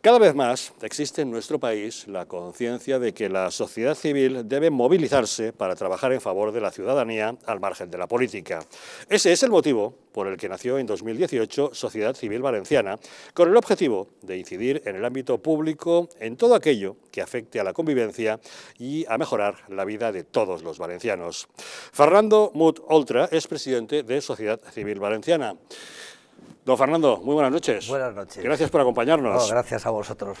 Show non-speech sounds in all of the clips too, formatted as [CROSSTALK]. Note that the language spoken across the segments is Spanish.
Cada vez más existe en nuestro país la conciencia de que la sociedad civil debe movilizarse para trabajar en favor de la ciudadanía al margen de la política. Ese es el motivo por el que nació en 2018 Sociedad Civil Valenciana, con el objetivo de incidir en el ámbito público en todo aquello que afecte a la convivencia y a mejorar la vida de todos los valencianos. Fernando Mut Oltra es presidente de Sociedad Civil Valenciana. Don Fernando, muy buenas noches. Buenas noches. Gracias por acompañarnos. Oh, gracias a vosotros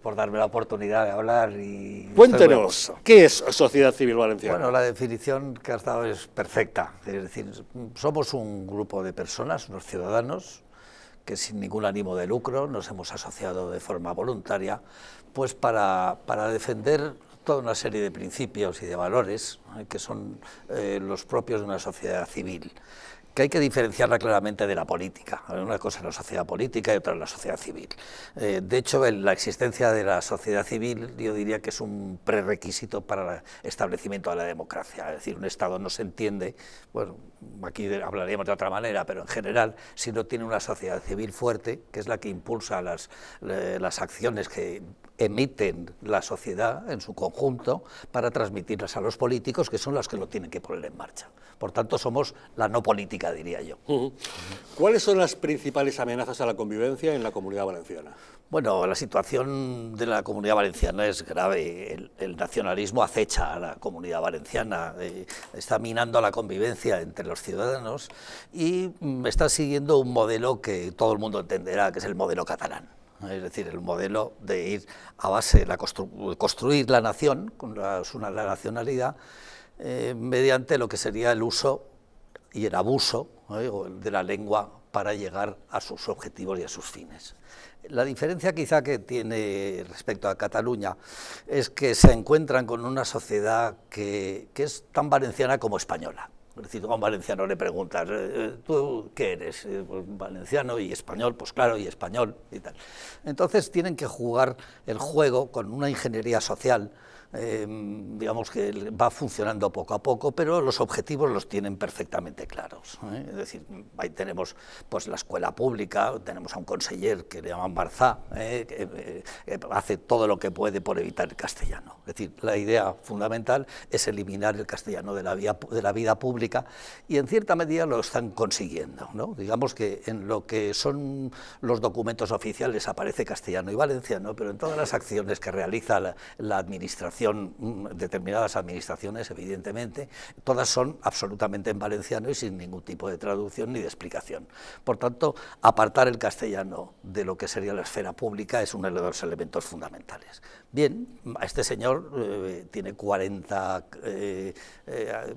por, darme la oportunidad de hablar. y Cuéntenos, ¿qué es sociedad civil valenciana? Bueno, la definición que has dado es perfecta. Es decir, somos un grupo de personas, unos ciudadanos, que sin ningún ánimo de lucro nos hemos asociado de forma voluntaria pues para, defender toda una serie de principios y de valores eh, que son eh, los propios de una sociedad civil que hay que diferenciarla claramente de la política. Una cosa es la sociedad política y otra es la sociedad civil. Eh, de hecho, la existencia de la sociedad civil yo diría que es un prerequisito para el establecimiento de la democracia. Es decir, un Estado no se entiende, bueno, aquí hablaríamos de otra manera, pero en general, si no tiene una sociedad civil fuerte, que es la que impulsa las acciones que emiten la sociedad en su conjunto para transmitirlas a los políticos, que son las que lo tienen que poner en marcha. Por tanto, somos la no política, diría yo. ¿Cuáles son las principales amenazas a la convivencia en la comunidad valenciana? Bueno, la situación de la comunidad valenciana es grave. El, nacionalismo acecha a la comunidad valenciana, eh, está minando la convivencia entre los ciudadanos y mm, está siguiendo un modelo que todo el mundo entenderá, que es el modelo catalán es decir, el modelo de ir a base de construir la nación, con la, nacionalidad, eh, mediante lo que sería el uso y el abuso ¿eh? de la lengua para llegar a sus objetivos y a sus fines. La diferencia quizá que tiene respecto a Cataluña es que se encuentran con una sociedad que es tan valenciana como española. Es decir, a un valenciano le preguntas, eh, eh, ¿tú qué eres? Eh, pues, valenciano y español, pues claro, y español y tal. Entonces tienen que jugar el juego con una ingeniería social eh, digamos que va funcionando poco a poco, pero los objetivos los tienen perfectamente claros. ¿eh? Es decir, ahí tenemos pues, la escuela pública, tenemos a un conseller que le llaman Barzá, ¿eh? que, hace todo lo que puede por evitar el castellano. Es decir, la idea fundamental es eliminar el castellano de la, de la vida pública y en cierta medida lo están consiguiendo. ¿no? Digamos que en lo que son los documentos oficiales aparece castellano y valenciano, pero en todas las acciones que realiza la administración, Mm, determinadas administraciones, evidentemente, todas son absolutamente en valenciano y sin ningún tipo de traducción ni de explicación. Por tanto, apartar el castellano de lo que sería la esfera pública es uno de los elementos fundamentales. Bien, este señor eh, tiene 40 eh, eh,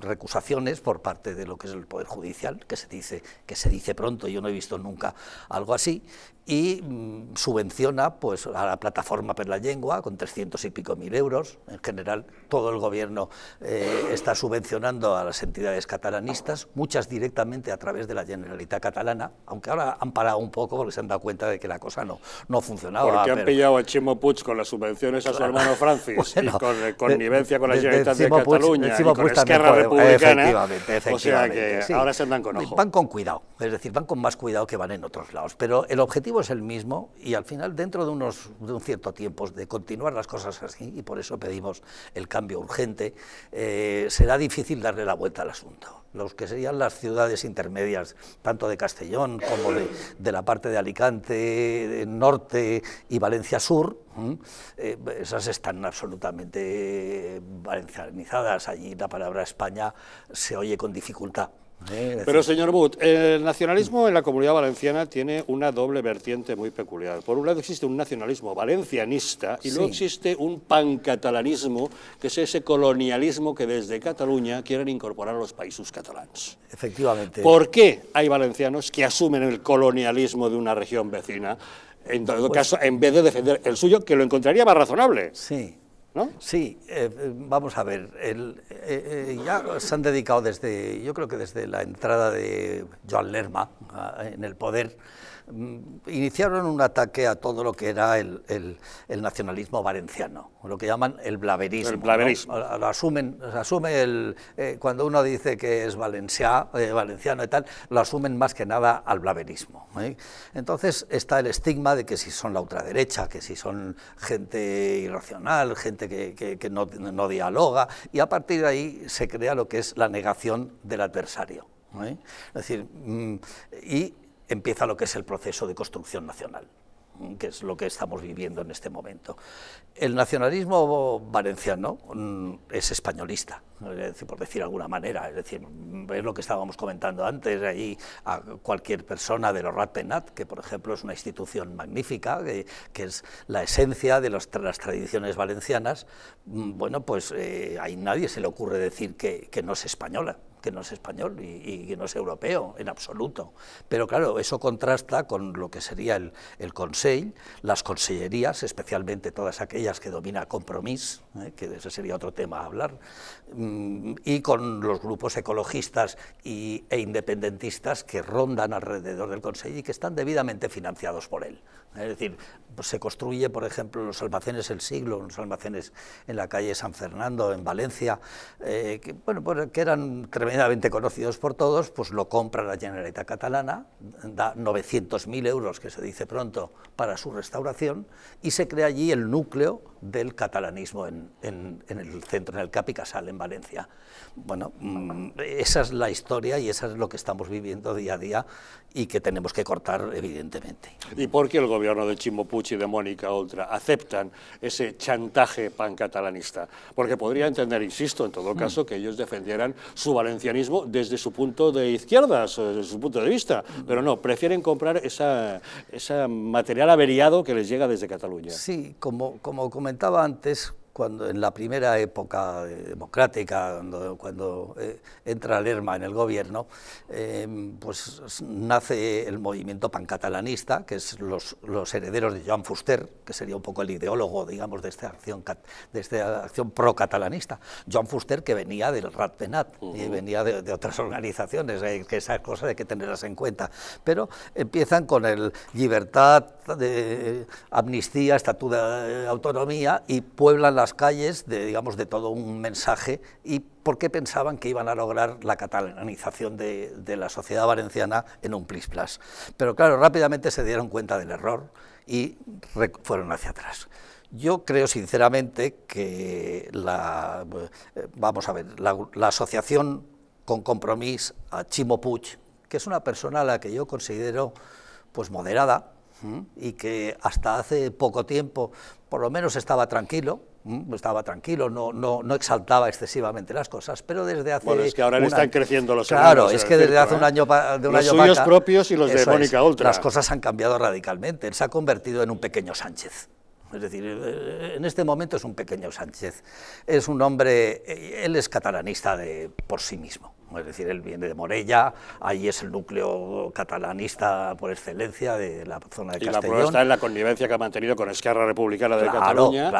recusaciones por parte de lo que es el Poder Judicial, que se dice, que se dice pronto, yo no he visto nunca algo así, y mm, subvenciona pues, a la plataforma per la lengua con 300 y pico mil euros. En general, todo el gobierno eh, está subvencionando a las entidades catalanistas, muchas directamente a través de la Generalitat Catalana, aunque ahora han parado un poco porque se han dado cuenta de que la cosa no, no funcionaba. Porque han pillado a Chimo Puig con las subvenciones a su hermano Francis [LAUGHS] y con eh, connivencia con la Generalitat de, de, Cataluña con Esquerra Republicana. Efectivamente, o sea que ahora se andan con ojo. Van con cuidado, es decir, van con más cuidado que van en otros lados. Pero el objetivo es el mismo y al final dentro de, unos, de un cierto tiempo de continuar las cosas así, y por eso pedimos el cambio urgente, eh, será difícil darle la vuelta al asunto. Los que serían las ciudades intermedias, tanto de Castellón como de, la parte de Alicante Norte y Valencia Sur, eh, esas están absolutamente valencianizadas. Allí la palabra España se oye con dificultad. Eh, Pero, señor But, el nacionalismo en la comunidad valenciana tiene una doble vertiente muy peculiar. Por un lado existe un nacionalismo valencianista y luego existe un pancatalanismo, que es ese colonialismo que desde Cataluña quieren incorporar a los países catalanes. Efectivamente. ¿Por qué hay valencianos que asumen el colonialismo de una región vecina? En todo pues caso, en vez de defender el suyo, que lo encontraría más razonable. Sí. Sí, eh, vamos a ver, el, eh, eh, ya se han dedicado desde, yo creo que desde la entrada de Joan Lerma en el poder, Mm, iniciaron un ataque a todo lo que era el, nacionalismo valenciano, lo que llaman el blaverismo. El blaverismo. Lo asumen, asume el, eh, cuando uno dice que es eh, valenciano y tal, lo asumen más que nada al blaverismo. ¿eh? Entonces está el estigma de que si son la ultraderecha, que si son gente irracional, gente que, no, dialoga, y a partir de ahí se crea lo que es la negación del adversario. Es decir, mm, y empieza lo que es el proceso de construcción nacional, que es lo que estamos viviendo en este momento. El nacionalismo valenciano mm, es españolista, por decir de alguna manera, es decir, lo que estábamos comentando antes, Ahí, a cualquier persona de los Ratpenat, que por ejemplo es una institución magnífica, que, es la esencia de las tradiciones valencianas, mm, bueno, pues hay eh, a nadie se le ocurre decir que no es española, que no es español y, que no es europeo en absoluto. Pero claro, eso contrasta con lo que sería el, el Consell, las consellerías, especialmente todas aquellas que domina Compromís, ¿eh? que ese sería otro tema a hablar, mm, y con los grupos ecologistas e independentistas que rondan alrededor del Consell y que están debidamente financiados por él. Es decir, se construye, por ejemplo, los almacenes El Siglo, los almacenes en la calle San Fernando, en Valencia, eh, que, bueno, pues, que eran tremendos conocidos por todos, pues lo compra la Generalitat Catalana, da 900.000 euros, que se dice pronto, para su restauración, y se crea allí el núcleo del catalanismo en, el centro, en el Capi Casal, en Valencia. Bueno, mm, esa es la historia y esa es lo que estamos viviendo día a día y que tenemos que cortar, evidentemente. ¿Y por qué el gobierno de Chimopuchi y de Mónica Oltra aceptan ese chantaje pan catalanista Porque podría entender, insisto, en todo mm. caso, que ellos defendieran su valencianismo desde su punto de izquierda, desde su punto de vista, mm. pero no, prefieren comprar ese material averiado que les llega desde Cataluña. Sí, como, como comentaba antes, cuando en la primera época eh, democrática, cuando, cuando eh, entra Lerma en el gobierno, em, pues nace el movimiento pancatalanista, que es los, herederos de Joan Fuster, que sería un poco el ideólogo, digamos, de esta acción, de esta acción pro-catalanista. Joan Fuster que venía del Ratpenat y venía de, otras organizaciones, eh, que esas cosas hay que tenerlas en cuenta. Pero empiezan con el libertad, de, amnistía, estatuto de autonomía y pueblan la las calles de, digamos, de todo un mensaje y por qué pensaban que iban a lograr la catalanización de, la sociedad valenciana en un plis Pero claro, rápidamente se dieron cuenta del error y fueron hacia atrás. Yo creo sinceramente que la, eh, vamos a ver, la, asociación con compromiso a Chimo Puig, que es una persona a la que yo considero pues moderada, y que hasta hace poco tiempo por lo menos estaba tranquilo, Mm, estaba tranquilo, no, no, no exaltaba excesivamente las cosas, pero desde hace... Bueno, es que ahora están creciendo los Claro, es que desde hace un año... De los suyos propios y los de Mónica Oltra. Las cosas han cambiado radicalmente, él se ha convertido en un pequeño Sánchez. Es decir, eh, eh, en este momento es un pequeño Sánchez. Es un hombre, eh, él es catalanista de, por sí mismo es decir, él viene de Morella, ahí es el núcleo catalanista por excelencia de la zona de Castellón. Y la prueba está en la connivencia que ha mantenido con Esquerra Republicana de Cataluña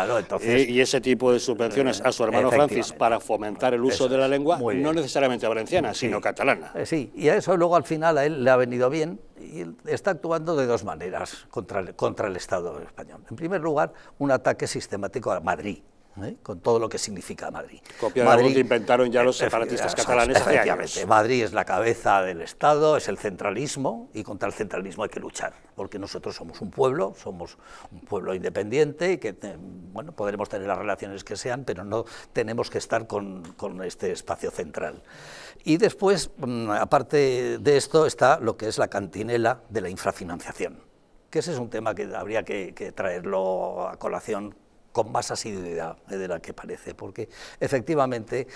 eh, y, ese tipo de subvenciones a su hermano Francis para fomentar el uso de la lengua, no necesariamente valenciana, sino catalana. Eh, sí, y a eso luego al final a él le ha venido bien y está actuando de dos maneras contra el Estado español. En primer lugar, un ataque sistemático a Madrid, ¿eh? con todo lo que significa Madrid. Copia Madrid, que inventaron ya los eh, separatistas catalanes hace Madrid es la cabeza del Estado, es el centralismo, y contra el centralismo hay que luchar, porque nosotros somos un pueblo, somos un pueblo independiente, ...y que eh, bueno, podremos tener las relaciones que sean, pero no tenemos que estar con, este espacio central. Y después, mm, aparte de esto, está lo que es la cantinela de la infrafinanciación que ese es un tema que habría que traerlo a colación con más asiduidad de la que parece, porque efectivamente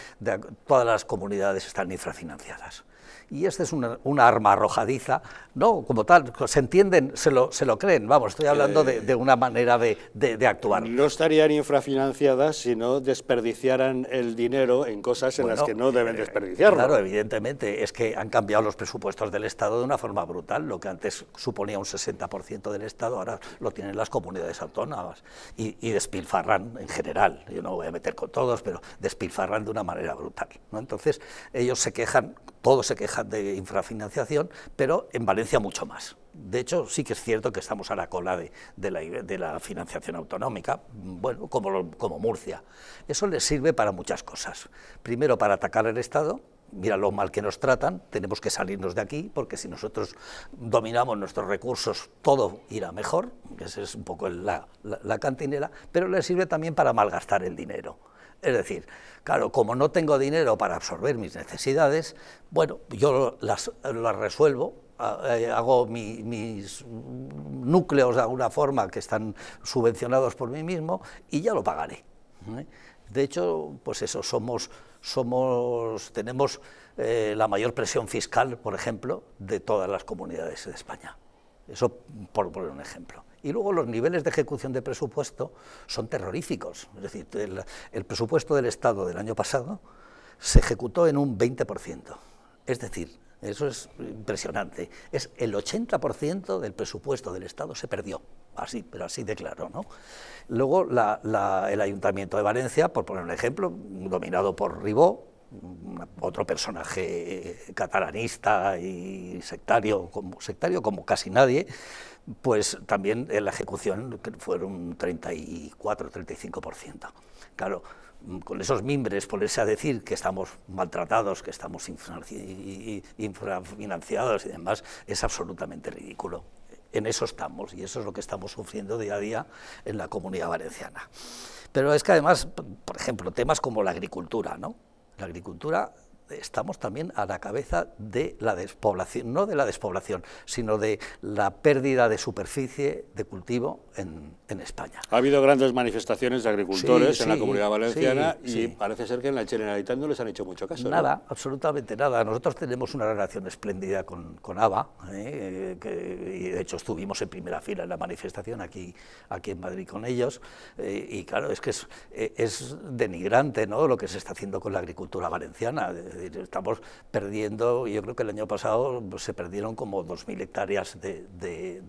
todas las comunidades están infrafinanciadas y esta es una, arma arrojadiza, no, como tal, se entienden, se lo, se lo creen, vamos, estoy hablando de, una manera de, actuar. No estarían infrafinanciadas si no desperdiciaran el dinero en cosas en las que no deben eh, desperdiciarlo. Claro, evidentemente, es que han cambiado los presupuestos del Estado de una forma brutal, lo que antes suponía un 60% del Estado, ahora lo tienen las comunidades autónomas y, y despilfarran en general, yo no voy a meter con todos, pero despilfarran de una manera brutal. ¿no? Entonces, ellos se quejan todos se quejan de infrafinanciación, pero en Valencia mucho más. De hecho, sí que es cierto que estamos a la cola de, la, financiación autonómica, mm, bueno, como, como Murcia. Eso les sirve para muchas cosas. Primero, para atacar al Estado, mira lo mal que nos tratan, tenemos que salirnos de aquí, porque si nosotros dominamos nuestros recursos, todo irá mejor, esa es un poco la, la, la cantinera, pero les sirve también para malgastar el dinero es decir, claro, como no tengo dinero para absorber mis necesidades, bueno, yo las, resuelvo ah, eh, hago mis núcleos de alguna forma que están subvencionados por mí mismo y ya lo pagaré. ¿eh? De hecho, pues eso, somos, somos, tenemos eh, la mayor presión fiscal, por ejemplo, de todas las comunidades de España. Eso por poner un ejemplo. Y luego los niveles de ejecución de presupuesto son terroríficos. Es decir, el, presupuesto del Estado del año pasado se ejecutó en un 20%. Es decir, eso es impresionante. Es el 80% del presupuesto del Estado se perdió. Así, pero así de ¿no? Luego, el Ayuntamiento de Valencia, por poner un ejemplo, dominado por Ribó, otro personaje eh, catalanista y sectario como, sectario como casi nadie, pues también en la ejecución fueron un 34-35%. Claro, mm, con esos mimbres, ponerse a decir que estamos maltratados, que estamos infrafinanciados y demás, es absolutamente ridículo. En eso estamos y eso es lo que estamos sufriendo día a día en la comunidad valenciana. Pero es que además, por ejemplo, temas como la agricultura, ¿no? La agricultura estamos también a la cabeza de la despoblación, no de la despoblación, sino de la pérdida de superficie de cultivo en, España. Ha habido grandes manifestaciones de agricultores en la comunidad valenciana y parece ser que en la Generalitat no les han hecho mucho caso. Nada, absolutamente nada. Nosotros tenemos una relación espléndida con, con ABA, ¿eh? Eh, que, y de hecho estuvimos en primera fila en la manifestación aquí, aquí en Madrid con ellos, eh, y claro, es que es, es, denigrante ¿no? lo que se está haciendo con la agricultura valenciana estamos perdiendo, yo creo que el año pasado se perdieron como 2.000 hectáreas de,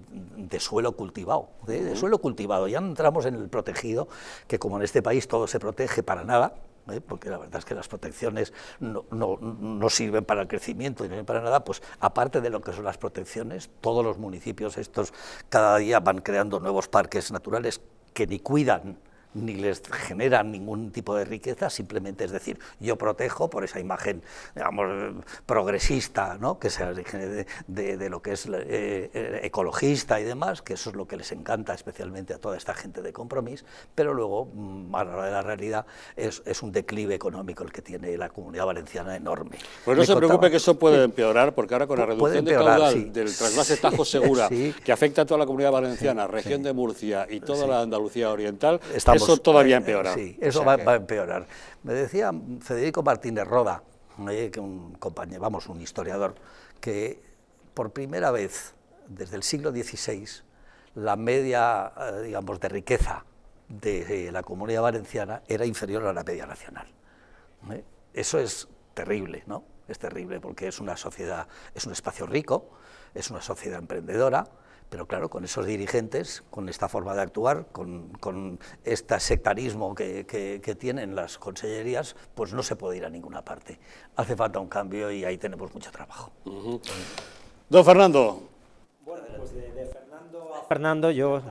suelo cultivado, de, suelo cultivado, ya entramos en el protegido, que como en este país todo se protege para nada, ¿eh? porque la verdad es que las protecciones no, no sirven para el crecimiento y no sirven para nada, pues aparte de lo que son las protecciones, todos los municipios estos cada día van creando nuevos parques naturales que ni cuidan ni les genera ningún tipo de riqueza, simplemente es decir, yo protejo por esa imagen, digamos, progresista, ¿no? que sea de, de, lo que es eh, eh, ecologista y demás, que eso es lo que les encanta especialmente a toda esta gente de compromiso, pero luego, mm, a la de la realidad, es, un declive económico el que tiene la comunidad valenciana enorme. Pues no se preocupe que eso puede empeorar, porque ahora con la reducción del trasvase Tajo Segura, [LAUGHS] que afecta a toda la comunidad valenciana, región de Murcia y toda la Andalucía oriental, Estamos eso todavía eh, empeora. Sí, eso va, a empeorar. Me decía Federico Martínez Roda, eh, un compañero, vamos, un historiador, que por primera vez desde el siglo XVI la media, eh, digamos, de riqueza de la comunidad valenciana era inferior a la media nacional. Eso es terrible, ¿no? Es terrible porque es una sociedad, es un espacio rico, es una sociedad emprendedora, pero claro, con esos dirigentes, con esta forma de actuar, con, este sectarismo que, tienen las consellerías, pues no se puede ir a ninguna parte. Hace falta un cambio y ahí tenemos mucho trabajo. Don Fernando. pues de Fernando, a... Fernando, yo